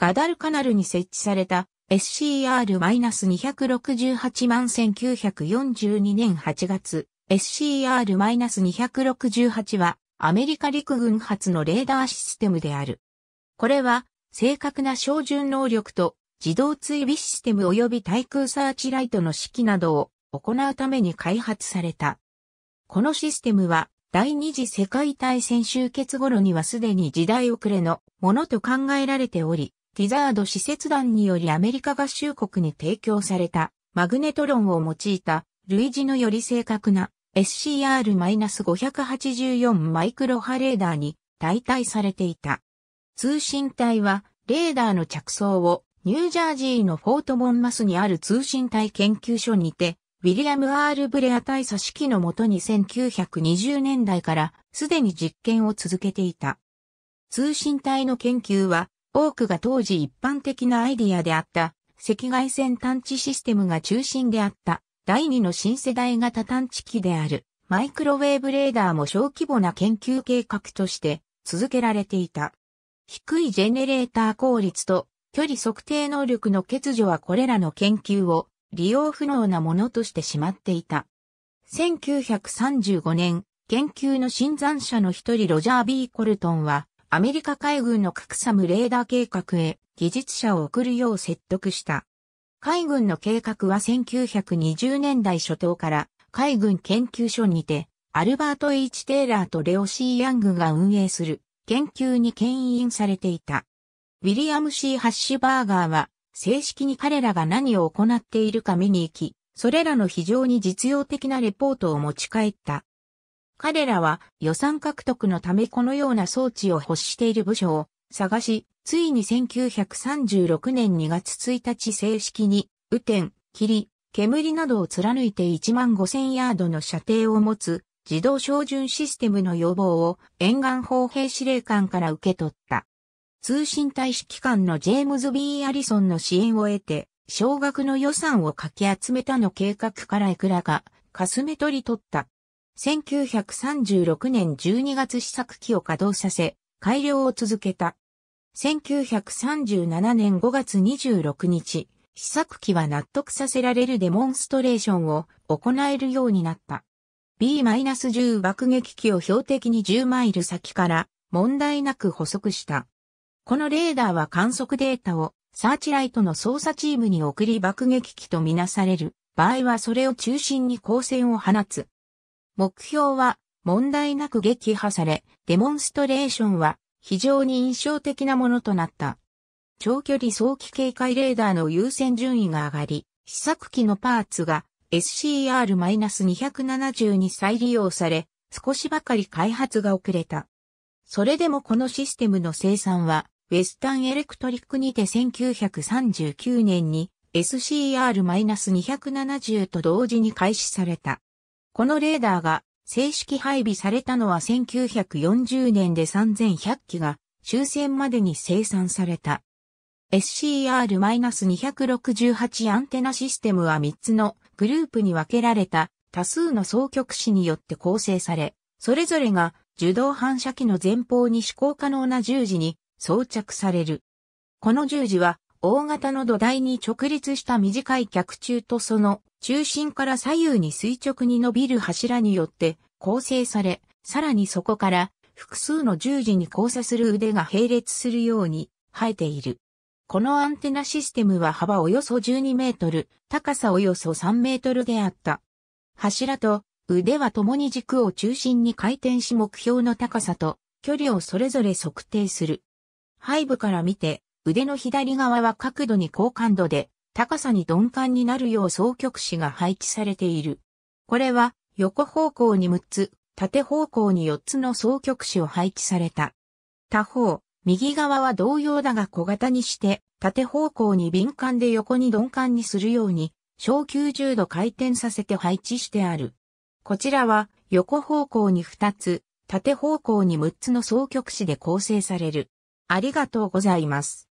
ガダルカナルに設置された SCR-268 万1942年8月、SCR-268 はアメリカ陸軍発のレーダーシステムである。これは正確な照準能力と自動追尾システム及び対空サーチライトの指揮などを行うために開発された。このシステムは第二次世界大戦終結頃にはすでに時代遅れのものと考えられており、ティザード施設団によりアメリカ合衆国に提供されたマグネトロンを用いた類似のより正確な SCR-584 マイクロ波レーダーに代替されていた。通信隊はレーダーの着想をニュージャージーのフォートボンマスにある通信隊研究所にてウィリアム・アール・ブレア大佐指揮のもとに1920年代からすでに実験を続けていた。通信隊の研究は多くが当時一般的なアイディアであった赤外線探知システムが中心であった第二の新世代型探知機であるマイクロウェーブレーダーも小規模な研究計画として続けられていた。低いジェネレーター効率と距離測定能力の欠如はこれらの研究を利用不能なものとしてしまっていた。1935年、研究の新参者の一人ロジャー・ B・ コルトンは、アメリカ海軍の格サムレーダー計画へ技術者を送るよう説得した。海軍の計画は1920年代初頭から海軍研究所にてアルバート・ H・ テイラーとレオ・シー・ヤングが運営する研究に牽引されていた。ウィリアム・ C・ ハッシュバーガーは正式に彼らが何を行っているか見に行き、それらの非常に実用的なレポートを持ち帰った。彼らは予算獲得のためこのような装置を欲している部署を探し、ついに1936年2月1日正式に、雨天、霧、煙などを貫いて1万5000ヤードの射程を持つ自動照準システムの要望を沿岸砲兵司令官から受け取った。通信大使機関のジェームズ・ B・ アリソンの支援を得て、少額の予算をかき集めたの計画からいくらか、かすめ取り取った。1936年12月試作機を稼働させ、改良を続けた。1937年5月26日、試作機は納得させられるデモンストレーションを行えるようになった。B-10 爆撃機を標的に10マイル先から問題なく捕捉した。このレーダーは観測データをサーチライトの操作チームに送り爆撃機とみなされる場合はそれを中心に光線を放つ目標は問題なく撃破され、デモンストレーションは非常に印象的なものとなった。長距離早期警戒レーダーの優先順位が上がり、試作機のパーツが SCR-270 に再利用され、少しばかり開発が遅れた。それでもこのシステムの生産は、ウェスタンエレクトリックにて1939年に SCR-270 と同時に開始された。このレーダーが正式配備されたのは1940年で3100機が終戦までに生産された。SCR-268 アンテナシステムは3つのグループに分けられた多数の総局子によって構成され、それぞれが受動反射機の前方に指向可能な十字に装着される。この十字は大型の土台に直立した短い脚柱とその中心から左右に垂直に伸びる柱によって構成され、さらにそこから複数の十字に交差する腕が並列するように生えている。このアンテナシステムは幅およそ12メートル、高さおよそ3メートルであった。柱と腕は共に軸を中心に回転し目標の高さと距離をそれぞれ測定する。背部から見て、腕の左側は角度に高感度で、高さに鈍感になるよう双極子が配置されている。これは横方向に6つ、縦方向に4つの双極子を配置された。他方、右側は同様だが小型にして、縦方向に敏感で横に鈍感にするように、小90度回転させて配置してある。こちらは横方向に2つ、縦方向に6つの双極子で構成される。ありがとうございます。